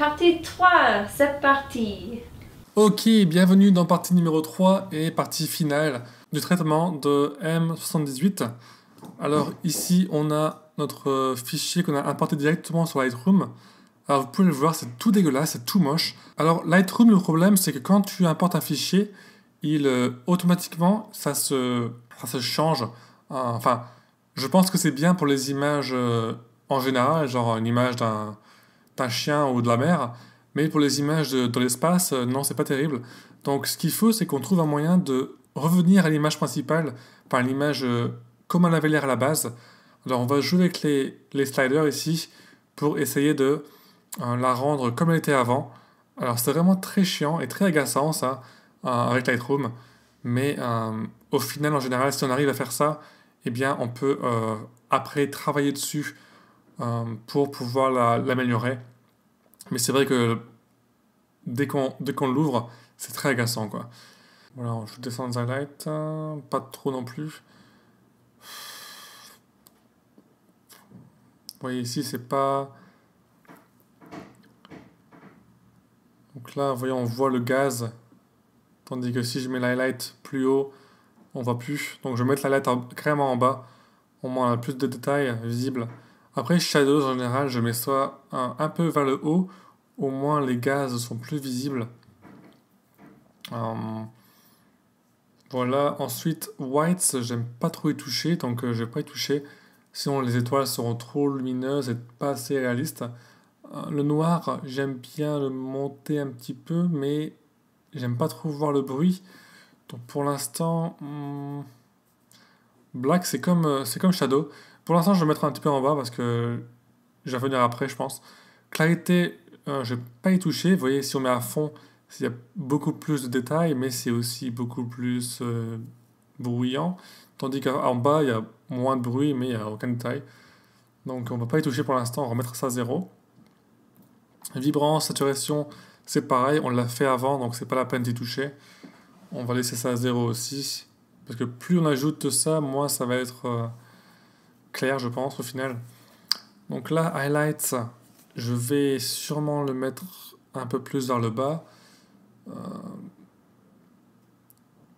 Partie 3, c'est parti. Ok, bienvenue dans partie numéro 3 et partie finale du traitement de M78. Alors ici, on a notre euh, fichier qu'on a importé directement sur Lightroom. Alors vous pouvez le voir, c'est tout dégueulasse, c'est tout moche. Alors Lightroom, le problème, c'est que quand tu importes un fichier, il euh, automatiquement, ça se, ça change. Enfin, je pense que c'est bien pour les images euh, en général, genre une image d'un d'un chien ou de la mer, mais pour les images de, l'espace, euh, non, c'est pas terrible. Donc ce qu'il faut, c'est qu'on trouve un moyen de revenir à l'image principale, par l'image euh, comme elle avait l'air à la base. Alors on va jouer avec les, sliders ici pour essayer de euh, la rendre comme elle était avant. Alors c'est vraiment très chiant et très agaçant ça avec Lightroom, mais au final en général si on arrive à faire ça, eh bien on peut après travailler dessus euh, pour pouvoir l'améliorer. Mais c'est vrai que dès qu'on l'ouvre, c'est très agaçant. Quoi. Voilà, je descends les highlights, hein. pas trop non plus. Vous voyez ici, c'est pas... Donc là, vous voyez, on voit le gaz, tandis que si je mets l'highlight plus haut, on voit plus. Donc je vais mettre l'highlight carrément en bas, au moins on a plus de détails visibles. Après, Shadows en général, je mets soit un, peu vers le haut, au moins les gaz sont plus visibles. Euh, voilà, ensuite, Whites, j'aime pas trop y toucher, donc que euh, je vais pas y toucher. Sinon, les étoiles seront trop lumineuses et pas assez réalistes. Euh, le noir, j'aime bien le monter un petit peu, mais j'aime pas trop voir le bruit. Donc pour l'instant, hmm, Black, c'est comme, c'est comme Shadow. Pour l'instant, je vais mettre un petit peu en bas parce que je vais venir après, je pense. Clarité, euh, je ne vais pas y toucher. Vous voyez, si on met à fond, il y a beaucoup plus de détails, mais c'est aussi beaucoup plus euh, bruyant. Tandis qu'en bas, il y a moins de bruit, mais il n'y a aucun détail. Donc on ne va pas y toucher pour l'instant, on va remettre ça à zéro. Vibrance, saturation, c'est pareil, on l'a fait avant, donc c'est pas la peine d'y toucher. On va laisser ça à zéro aussi, parce que plus on ajoute ça, moins ça va être... Euh, clair, je pense, au final. Donc là, highlights, je vais sûrement le mettre un peu plus vers le bas. Euh,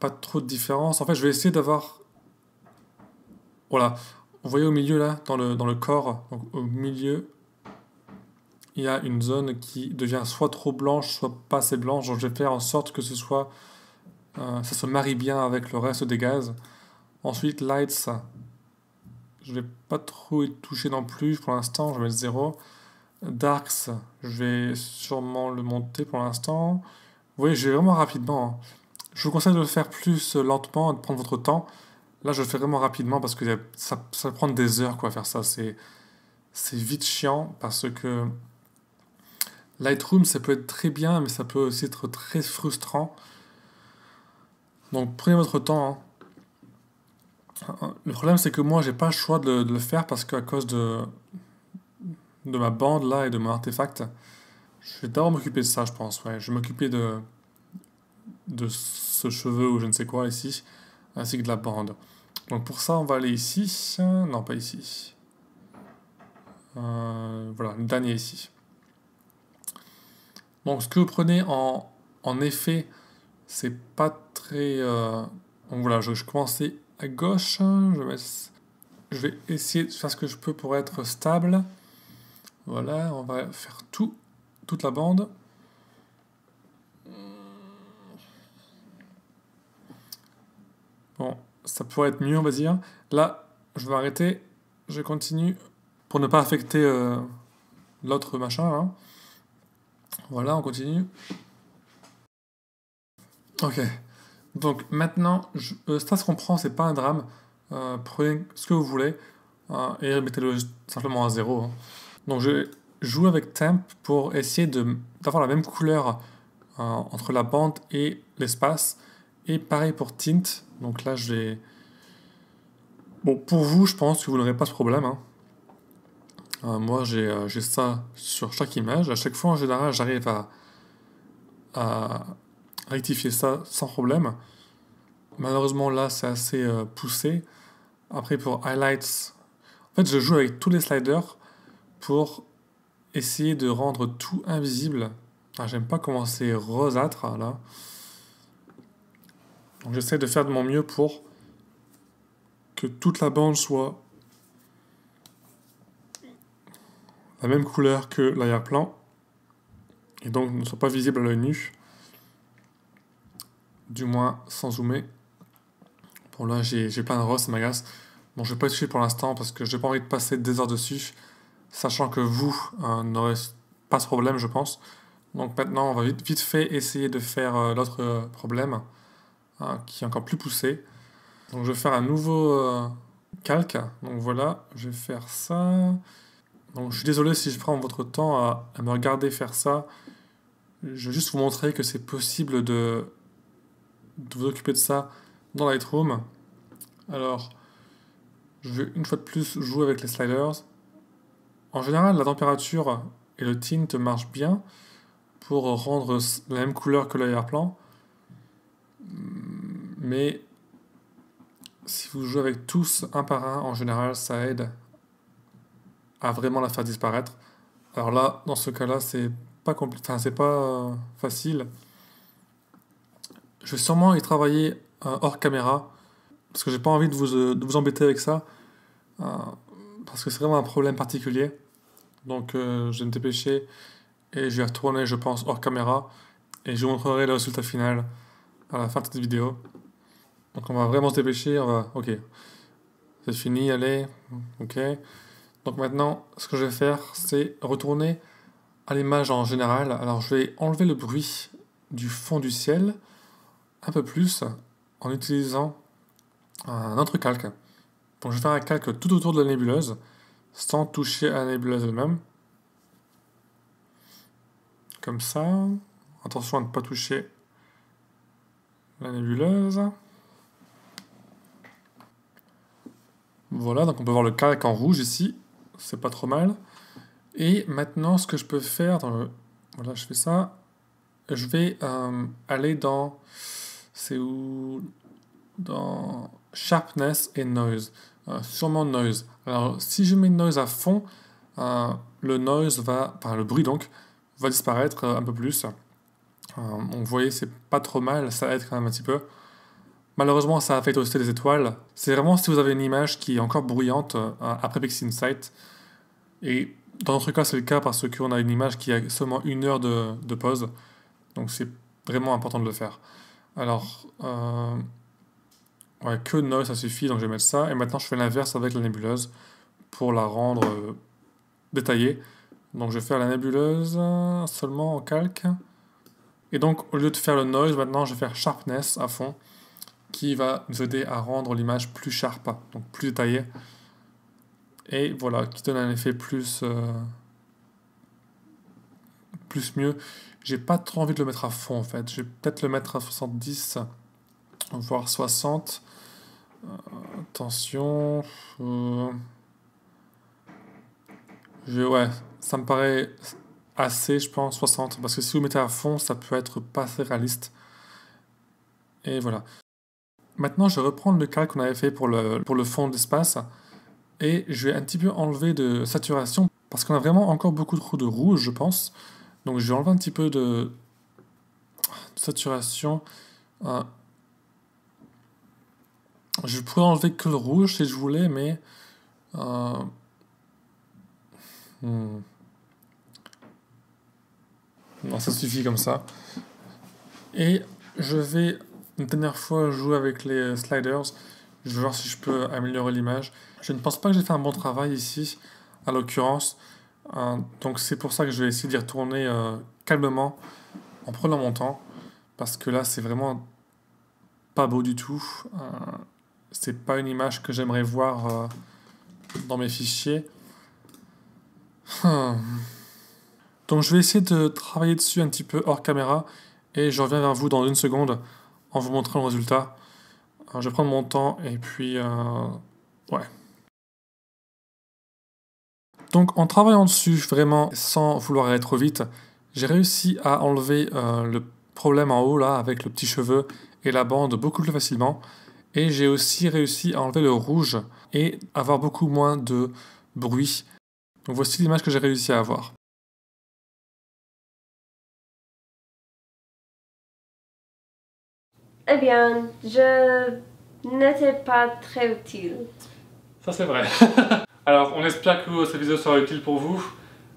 pas trop de différence. En fait, je vais essayer d'avoir... Voilà, vous voyez au milieu là, dans le, dans le corps, donc au milieu, il y a une zone qui devient soit trop blanche, soit pas assez blanche. Donc je vais faire en sorte que ce soit, euh, ça se marie bien avec le reste des gaz. Ensuite, lights, je vais pas trop y toucher non plus pour l'instant, je vais mettre 0. Darks, je vais sûrement le monter pour l'instant. Vous voyez, je vais vraiment rapidement. Hein. Je vous conseille de le faire plus lentement, de prendre votre temps. Là, je le fais vraiment rapidement parce que ça, ça prend des heures quoi, faire ça. C'est vite chiant parce que Lightroom, ça peut être très bien, mais ça peut aussi être très frustrant. Donc prenez votre temps. Hein. Le problème, c'est que moi, j'ai pas le choix de, le faire parce qu'à cause de, de ma bande là et de mon artefact, je vais d'abord m'occuper de ça, je pense. Ouais. Je vais m'occuper de, de ce cheveu ou je ne sais quoi ici, ainsi que de la bande. Donc pour ça, on va aller ici. Non, pas ici. Euh, voilà, le dernier ici. Donc ce que vous prenez en, en effet, c'est pas très... Euh, donc voilà, je, je commençais gauche. Je vais, je vais essayer de faire ce que je peux pour être stable. Voilà, on va faire tout, toute la bande. Bon, ça pourrait être mieux, on va dire. Là, je vais arrêter. Je continue pour ne pas affecter euh, l'autre machin. Hein. Voilà, on continue. Ok. Donc maintenant, je, euh, ça se comprend, c'est pas un drame. Euh, prenez ce que vous voulez euh, et mettez-le simplement à zéro. Hein. Donc je joue avec Temp pour essayer d'avoir la même couleur entre la bande et l'espace. Et pareil pour Tint. Donc là, je vais... Bon, pour vous, je pense que vous n'aurez pas ce problème. Hein. moi, j'ai ça sur chaque image. À chaque fois, en général, j'arrive à, rectifier ça sans problème. Malheureusement, là, c'est assez euh, poussé. Après, pour highlights, en fait, je joue avec tous les sliders pour essayer de rendre tout invisible. Ah, j'aime pas comment c'est rosâtre, là. Donc, j'essaie de faire de mon mieux pour que toute la bande soit la même couleur que l'arrière-plan et donc ne soit pas visible à l'œil nu du moins sans zoomer. Bon là j'ai plein de roses, ça m'agace. Bon je vais pas toucher pour l'instant parce que j'ai pas envie de passer des heures dessus, sachant que vous hein, n'aurez pas ce problème je pense. Donc maintenant on va vite, vite fait essayer de faire euh, l'autre euh, problème hein, qui est encore plus poussé. Donc je vais faire un nouveau euh, calque. Donc voilà, je vais faire ça. Donc je suis désolé si je prends votre temps à, à me regarder faire ça. Je vais juste vous montrer que c'est possible de de vous occuper de ça dans Lightroom. Alors, je vais une fois de plus jouer avec les sliders. En général, la température et le tint marchent bien pour rendre la même couleur que l'arrière-plan. Hmm, mais si vous jouez avec tous un par un, en général, ça aide à vraiment la faire disparaître. Alors là, dans ce cas-là, c'est pas, compliqué, enfin, c'est pas euh, facile. Je vais sûrement y travailler euh, hors caméra, parce que j'ai pas envie de vous, euh, embêter avec ça, euh, parce que c'est vraiment un problème particulier. Donc je vais me dépêcher et je vais retourner, je pense, hors caméra, et je vous montrerai le résultat final à la fin de cette vidéo. Donc on va vraiment se dépêcher, on va... Ok, c'est fini, allez, ok. Donc maintenant, ce que je vais faire, c'est retourner à l'image en général. Alors je vais enlever le bruit du fond du ciel un peu plus en utilisant un autre calque. Donc je vais faire un calque tout autour de la nébuleuse, sans toucher à la nébuleuse elle-même. Comme ça. Attention à ne pas toucher la nébuleuse. Voilà, donc on peut voir le calque en rouge ici. C'est pas trop mal. Et maintenant, ce que je peux faire... Dans Voilà, je fais ça. Je vais euh, aller dans c'est où dans sharpness et noise. Euh, sûrement noise. Alors si je mets noise à fond, euh, le noise va, le bruit donc, va disparaître euh, un peu plus. Euh, on voyez c'est pas trop mal, ça aide quand même un petit peu. Malheureusement, ça a fait toaster des étoiles. C'est vraiment si vous avez une image qui est encore bruyante après Pixie Insight. Et dans notre cas, c'est le cas parce qu'on a une image qui a seulement une heure de, de pause. Donc c'est vraiment important de le faire. Alors, euh, ouais, que Noise ça suffit, donc je vais mettre ça. Et maintenant, je fais l'inverse avec la nébuleuse pour la rendre euh, détaillée. Donc, je vais faire la nébuleuse seulement en calque. Et donc, au lieu de faire le noise, maintenant, je vais faire sharpness à fond, qui va nous aider à rendre l'image plus sharp, hein, donc plus détaillée. Et voilà, qui donne un effet plus... Euh, plus mieux. J'ai pas trop envie de le mettre à fond en fait. Je vais peut-être le mettre à 70, voire 60. Euh, attention. Euh, je, ouais, ça me paraît assez, je pense, 60. Parce que si vous mettez à fond, ça peut être pas assez réaliste. Et voilà. Maintenant, je vais reprendre le cas qu'on avait fait pour le, pour le fond d'espace. Et je vais un petit peu enlever de saturation. Parce qu'on a vraiment encore beaucoup trop de rouge, je pense. Donc je vais enlever un petit peu de, saturation. Euh, je pourrais enlever que le rouge si je voulais, mais... Euh, hmm. Non, ça suffit comme ça. Et je vais une dernière fois jouer avec les sliders. Je vais voir si je peux améliorer l'image. Je ne pense pas que j'ai fait un bon travail ici, à l'occurrence. Hein, donc c'est pour ça que je vais essayer d'y retourner euh, calmement, en prenant mon temps, parce que là c'est vraiment pas beau du tout. Euh, c'est pas une image que j'aimerais voir euh, dans mes fichiers. Hum. Donc je vais essayer de travailler dessus un petit peu hors caméra et je reviens vers vous dans une seconde en vous montrant le résultat. Je vais prendre mon temps et puis ouais. Donc en travaillant dessus vraiment sans vouloir aller trop vite, j'ai réussi à enlever euh, le problème en haut là avec le petit cheveu et la bande beaucoup plus facilement. Et j'ai aussi réussi à enlever le rouge et avoir beaucoup moins de bruit. Donc voici l'image que j'ai réussi à avoir. Eh bien, je n'étais pas très utile. Ça c'est vrai. Alors, on espère que cette vidéo sera utile pour vous.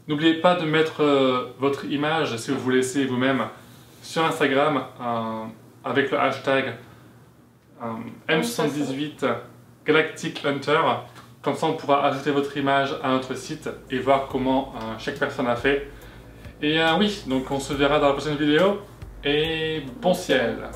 N'oubliez pas de mettre euh, votre image, si vous vous laissez vous-même, sur Instagram euh, avec le hashtag euh, ah M78 Galactic Hunter. Comme ça, on pourra ajouter votre image à notre site et voir comment chaque personne a fait. Et oui, donc on se verra dans la prochaine vidéo. Et bon ciel